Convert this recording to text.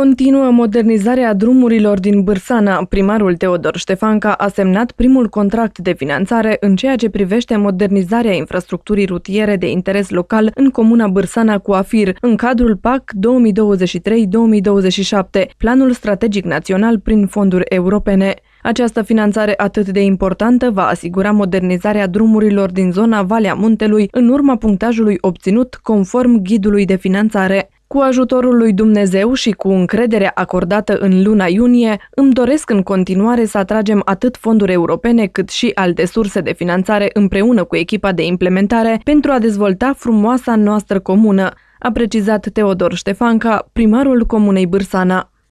Continuă modernizarea drumurilor din Bârsana. Primarul Teodor Ștefanca a semnat primul contract de finanțare în ceea ce privește modernizarea infrastructurii rutiere de interes local în comuna Bârsana cu Afir, în cadrul PAC 2023-2027, Planul Strategic Național prin fonduri europene. Această finanțare atât de importantă va asigura modernizarea drumurilor din zona Valea Muntelui în urma punctajului obținut conform ghidului de finanțare. Cu ajutorul lui Dumnezeu și cu încredere acordată în luna iunie, îmi doresc în continuare să atragem atât fonduri europene cât și alte surse de finanțare împreună cu echipa de implementare pentru a dezvolta frumoasa noastră comună, a precizat Teodor Ștefanca, primarul Comunei Bârsana.